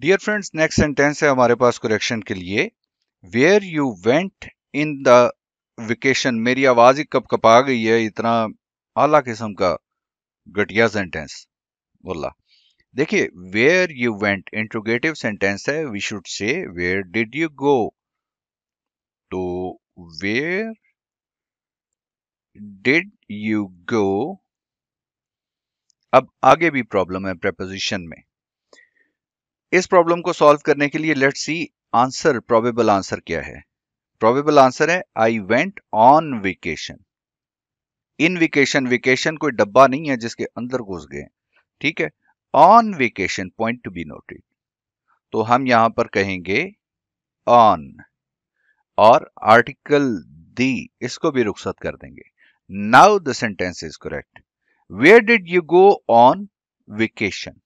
dear friends next sentence है हमारे पास correction के लिए where you went in the vacation मेरी आवाज ही कप आ गई है इतना आला किस्म का घटिया सेंटेंस बोला देखिए where you went interrogative sentence है we should say where did you go तो वेयर डिड यू गो अब आगे भी प्रॉब्लम है प्रपोजिशन में इस प्रॉब्लम को सॉल्व करने के लिए let see answer probable answer क्या है प्रोबेबल आंसर है I went on vacation in vacation vacation कोई डब्बा नहीं है जिसके अंदर घुस गए ठीक है on vacation point to be noted तो हम यहां पर कहेंगे ऑन और आर्टिकल दी इसको भी रुखसत कर देंगे now the sentence is correct where did you go on vacation